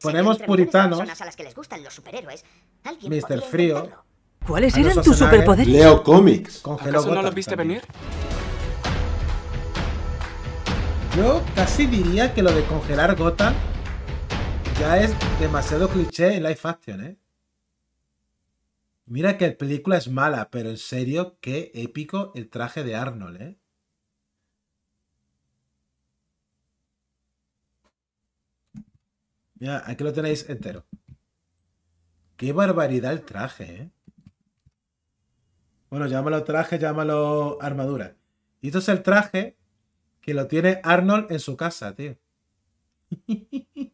ponemos puritanos. A Mr. Frío. ¿Cuáles eran Leo Comics, no viste venir? Yo casi diría que lo de congelar Gotham ya es demasiado cliché en Life Action, ¿eh? Mira que la película es mala, pero en serio, qué épico el traje de Arnold, ¿eh? Ya aquí lo tenéis entero. Qué barbaridad el traje, ¿eh? Bueno, llámalo traje, llámalo armadura. Y esto es el traje que lo tiene Arnold en su casa, tío.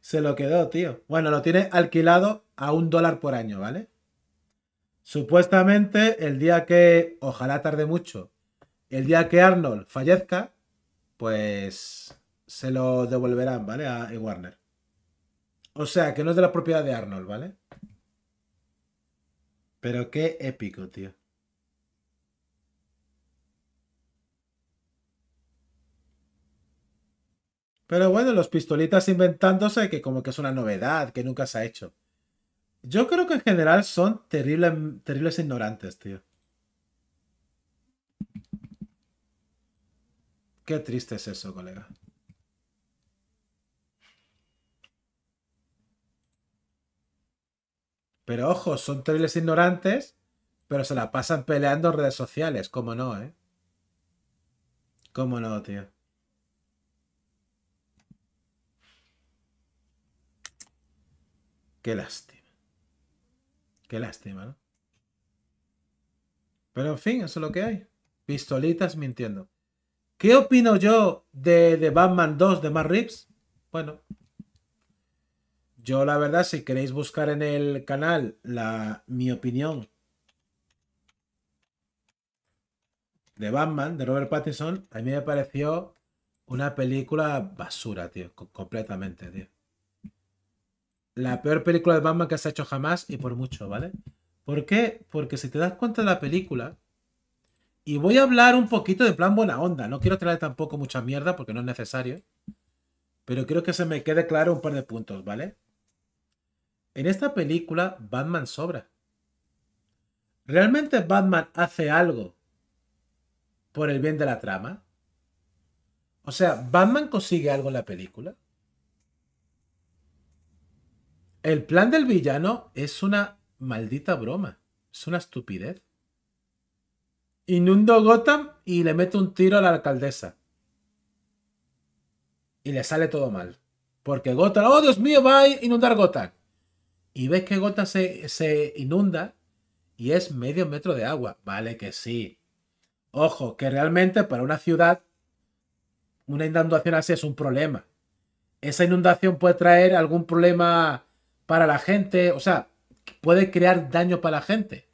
Se lo quedó, tío. Bueno, lo tiene alquilado a un dólar por año, ¿vale? Supuestamente el día que, ojalá tarde mucho, el día que Arnold fallezca, pues se lo devolverán, ¿vale? A Warner. O sea, que no es de la propiedad de Arnold, ¿vale? Pero qué épico, tío. Pero bueno, los pistolitas inventándose que como que es una novedad, que nunca se ha hecho. Yo creo que en general son terribles, terribles ignorantes, tío. Qué triste es eso, colega. Pero ojo, son trailers ignorantes, pero se la pasan peleando en redes sociales. ¿Cómo no, eh? ¿Cómo no, tío? Qué lástima. Qué lástima, ¿no? Pero en fin, eso es lo que hay. Pistolitas mintiendo. ¿Qué opino yo de, Batman 2 de Matt Rips? Bueno, yo la verdad, si queréis buscar en el canal la, mi opinión de Batman, de Robert Pattinson, a mí me pareció una película basura, tío, completamente, tío. La peor película de Batman que se ha hecho jamás y por mucho, ¿vale? ¿Por qué? Porque si te das cuenta de la película, y voy a hablar un poquito de plan buena onda, no quiero traer tampoco mucha mierda porque no es necesario, pero quiero que se me quede claro un par de puntos, ¿vale? En esta película Batman sobra. ¿Realmente Batman hace algo por el bien de la trama? O sea, ¿Batman consigue algo en la película? El plan del villano es una maldita broma. Es una estupidez. Inundo Gotham y le mete un tiro a la alcaldesa. Y le sale todo mal. Porque Gotham, oh Dios mío, va a inundar Gotham y ves que gota se, inunda y es medio metro de agua. Vale que sí. Ojo, que realmente para una ciudad una inundación así es un problema. Esa inundación puede traer algún problema para la gente, o sea, puede crear daño para la gente.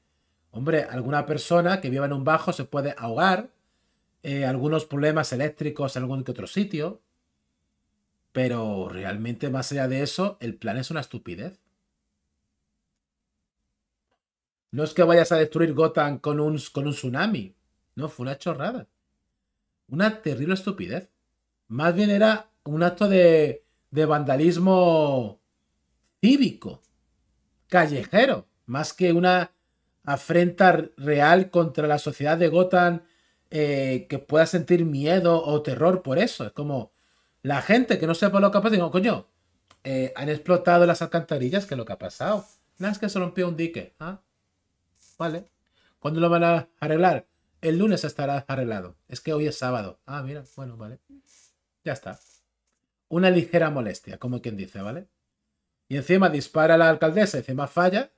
Hombre, alguna persona que viva en un bajo se puede ahogar, eh, algunos problemas eléctricos en algún que otro sitio, pero realmente más allá de eso, el plan es una estupidez. No es que vayas a destruir Gotham con un, con un tsunami. No, fue una chorrada. Una terrible estupidez. Más bien era un acto de, vandalismo cívico, callejero, más que una afrenta real contra la sociedad de Gotham eh, que pueda sentir miedo o terror por eso. Es como la gente que no sepa lo que ha pasado, digo, coño, eh, han explotado las alcantarillas, que es lo que ha pasado. Nada, es que se rompió un dique. ¿ah? ¿Vale? ¿Cuándo lo van a arreglar? El lunes estará arreglado. Es que hoy es sábado. Ah, mira, bueno, vale. Ya está. Una ligera molestia, como quien dice, ¿vale? Y encima dispara la alcaldesa, encima falla.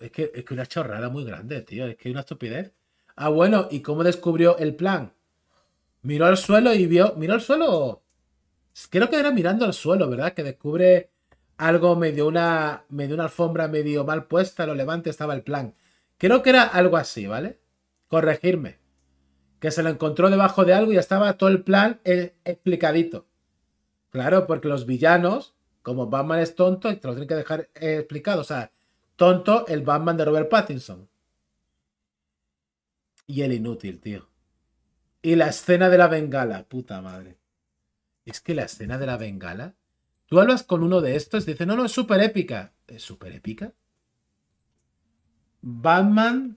Es que, es que una chorrada muy grande, tío. Es que una estupidez. Ah, bueno, ¿y cómo descubrió el plan? Miró al suelo y vio. ¿Miró al suelo? Creo que era mirando al suelo, ¿verdad? Que descubre algo medio una, medio una alfombra medio mal puesta, lo levante, estaba el plan. Creo que era algo así, ¿vale? Corregirme. Que se lo encontró debajo de algo y estaba todo el plan eh, explicadito. Claro, porque los villanos, como Batman es tonto, te lo tienen que dejar eh, explicado. O sea, tonto el Batman de Robert Pattinson. Y el inútil, tío. Y la escena de la bengala, puta madre. Es que la escena de la bengala Tú hablas con uno de estos y dice, no, no, es súper épica. ¿Es súper épica? Batman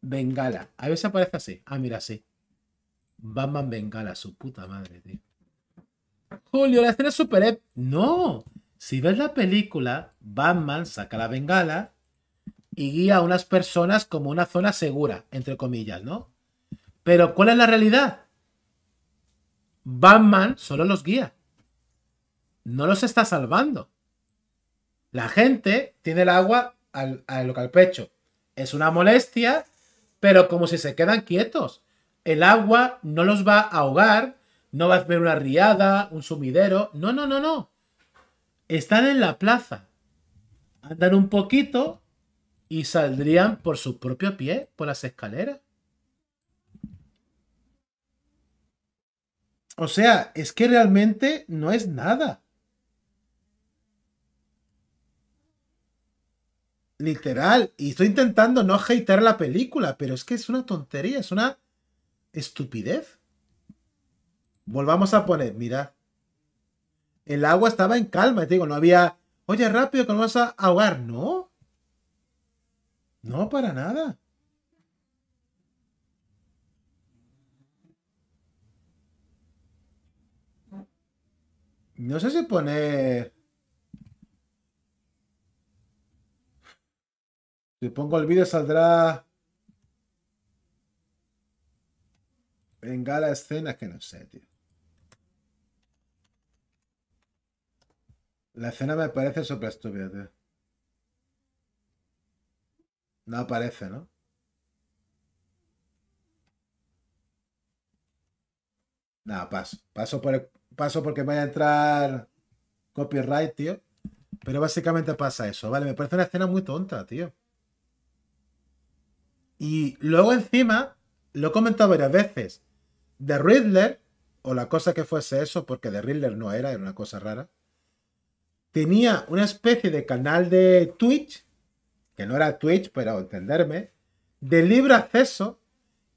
Bengala. A veces aparece así. Ah, mira, sí. Batman Bengala, su puta madre, tío. Julio, la escena es súper épica. No. Si ves la película, Batman saca la bengala y guía a unas personas como una zona segura, entre comillas, ¿no? Pero ¿cuál es la realidad? Batman solo los guía no los está salvando. La gente tiene el agua al, pecho. Es una molestia, pero como si se quedan quietos. El agua no los va a ahogar, no va a haber una riada, un sumidero. No, no, no, no. Están en la plaza. Andan un poquito y saldrían por su propio pie, por las escaleras. O sea, es que realmente no es nada. Literal. Y estoy intentando no hatear la película, pero es que es una tontería, es una estupidez. Volvamos a poner, Mira. El agua estaba en calma, te digo, no había. Oye, rápido, que nos vas a ahogar. No. No, para nada. No sé si poner. Si pongo el vídeo saldrá Venga la escena, que no sé, tío. La escena me parece súper estúpida, tío. No aparece, ¿no? nada paso. Paso, por el, paso porque vaya a entrar copyright, tío. Pero básicamente pasa eso, ¿vale? Me parece una escena muy tonta, tío. Y luego encima, lo he comentado varias veces, The Riddler, o la cosa que fuese eso, porque The Riddler no era, era una cosa rara, tenía una especie de canal de Twitch, que no era Twitch, pero entenderme, de libre acceso,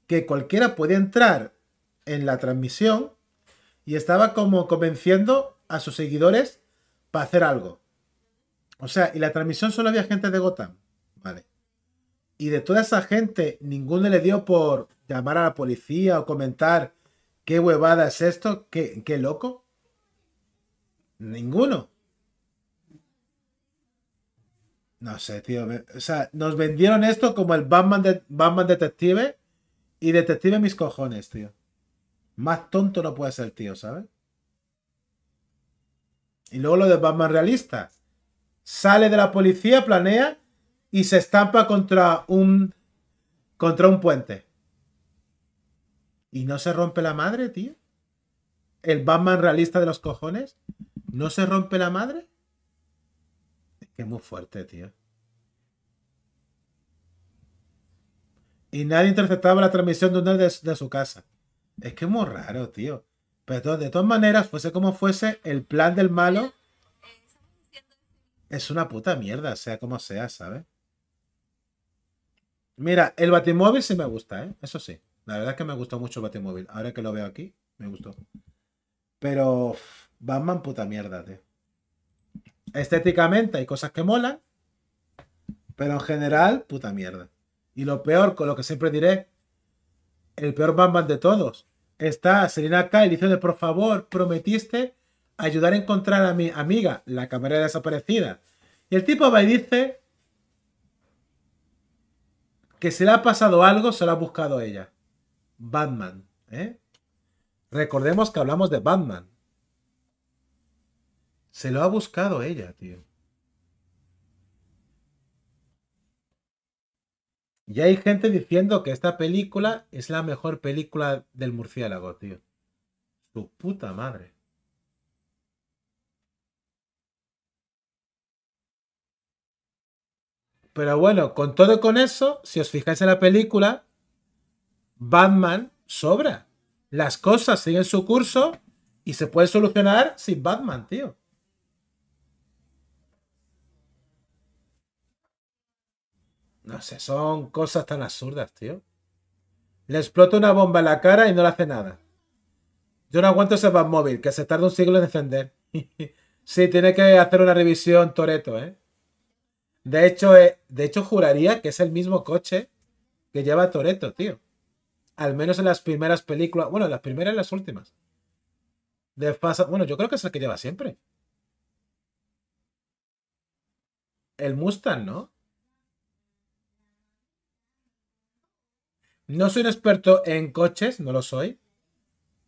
que cualquiera podía entrar en la transmisión y estaba como convenciendo a sus seguidores para hacer algo. O sea, y la transmisión solo había gente de Gotham. Vale. Y de toda esa gente, ninguno le dio por llamar a la policía o comentar qué huevada es esto, qué, qué loco. Ninguno. No sé, tío. O sea, nos vendieron esto como el Batman, de, Batman Detective y Detective mis cojones, tío. Más tonto no puede ser, tío, ¿sabes? Y luego lo de Batman realista. Sale de la policía, planea y se estampa contra un contra un puente. Y no se rompe la madre, tío. El Batman realista de los cojones. ¿No se rompe la madre? Es que es muy fuerte, tío. Y nadie interceptaba la transmisión de un de su casa. Es que es muy raro, tío. Pero de todas maneras, fuese como fuese, el plan del malo eh, eh, es una puta mierda, sea como sea, ¿sabes? Mira, el batimóvil sí me gusta, ¿eh? Eso sí. La verdad es que me gustó mucho el batimóvil. Ahora que lo veo aquí, me gustó. Pero Batman puta mierda, tío. Estéticamente hay cosas que molan, pero en general, puta mierda. Y lo peor, con lo que siempre diré, el peor Batman de todos, está Selina Kyle diciendo, por favor, prometiste ayudar a encontrar a mi amiga, la camarera desaparecida. Y el tipo va y dice, que se le ha pasado algo, se lo ha buscado ella. Batman. ¿eh? Recordemos que hablamos de Batman. Se lo ha buscado ella, tío. Y hay gente diciendo que esta película es la mejor película del murciélago, tío. Su puta madre. Pero bueno, con todo con eso, si os fijáis en la película, Batman sobra. Las cosas siguen su curso y se puede solucionar sin Batman, tío. No sé, son cosas tan absurdas, tío. Le explota una bomba en la cara y no le hace nada. Yo no aguanto ese Batmóvil, que se tarda un siglo en encender. sí, tiene que hacer una revisión Toreto, ¿eh? De hecho, eh, de hecho, juraría que es el mismo coche que lleva Toreto, tío. Al menos en las primeras películas. Bueno, las primeras y las últimas. De bueno, yo creo que es el que lleva siempre. El Mustang, ¿no? No soy un experto en coches, no lo soy.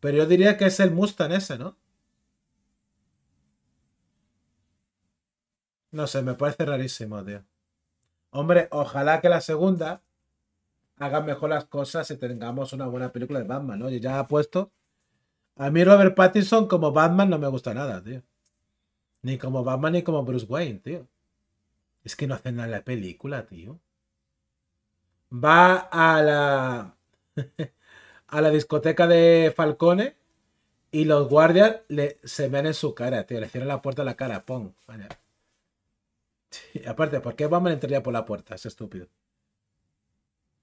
Pero yo diría que es el Mustang ese, ¿no? No sé, me parece rarísimo, tío. Hombre, ojalá que la segunda haga mejor las cosas y tengamos una buena película de Batman, ¿no? Yo ya puesto... A mí Robert Pattinson como Batman no me gusta nada, tío. Ni como Batman ni como Bruce Wayne, tío. Es que no hacen nada en la película, tío. Va a la. a la discoteca de Falcone y los guardias le, se ven en su cara, tío. Le cierran la puerta a la cara, pong, Vale. aparte, ¿por qué entrar entraría por la puerta? Es estúpido.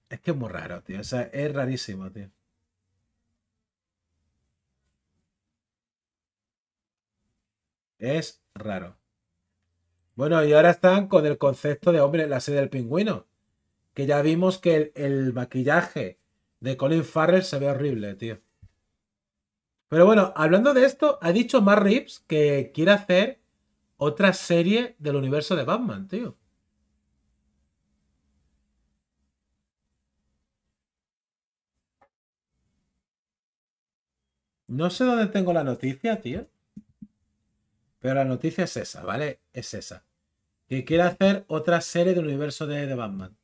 Es que es muy raro, tío. es rarísimo, tío. Es raro. Bueno, y ahora están con el concepto de, hombre, la sede del pingüino. Que ya vimos que el, maquillaje de Colin Farrell se ve horrible, tío. Pero bueno, hablando de esto, ha dicho Mar Rips que quiere hacer otra serie del universo de Batman, tío. No sé dónde tengo la noticia, tío. Pero la noticia es esa, ¿vale? Es esa. Que quiere hacer otra serie del universo de, de Batman.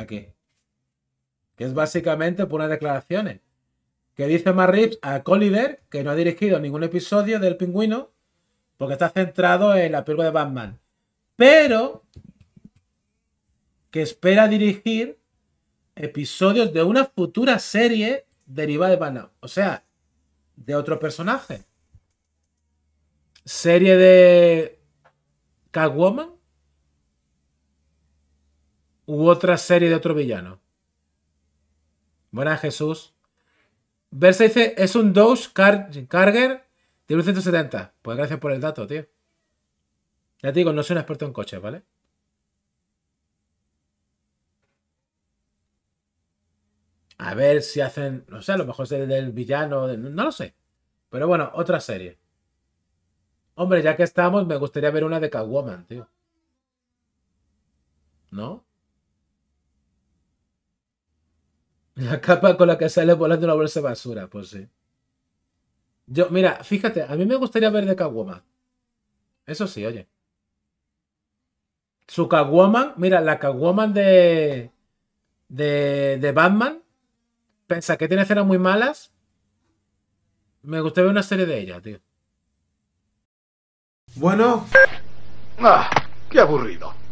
aquí. Que es básicamente unas declaraciones. Que dice Matt a Collider que no ha dirigido ningún episodio del pingüino porque está centrado en la película de Batman. Pero que espera dirigir episodios de una futura serie derivada de Batman. O sea, de otro personaje. Serie de Catwoman u otra serie de otro villano. Buenas, Jesús. Versa dice, es un Doge Carger de 170. Pues gracias por el dato, tío. Ya te digo, no soy un experto en coches, ¿vale? A ver si hacen, no sé, a lo mejor es del villano, no lo sé. Pero bueno, otra serie. Hombre, ya que estamos, me gustaría ver una de Catwoman, tío. ¿No? La capa con la que sale volando una bolsa de basura, pues sí. Yo, mira, fíjate, a mí me gustaría ver de Kawoman. Eso sí, oye. Su Kawoman, mira, la Catwoman de, de, de Batman, pensa que tiene escenas muy malas. Me gustaría ver una serie de ella, tío. Bueno. Ah, qué aburrido.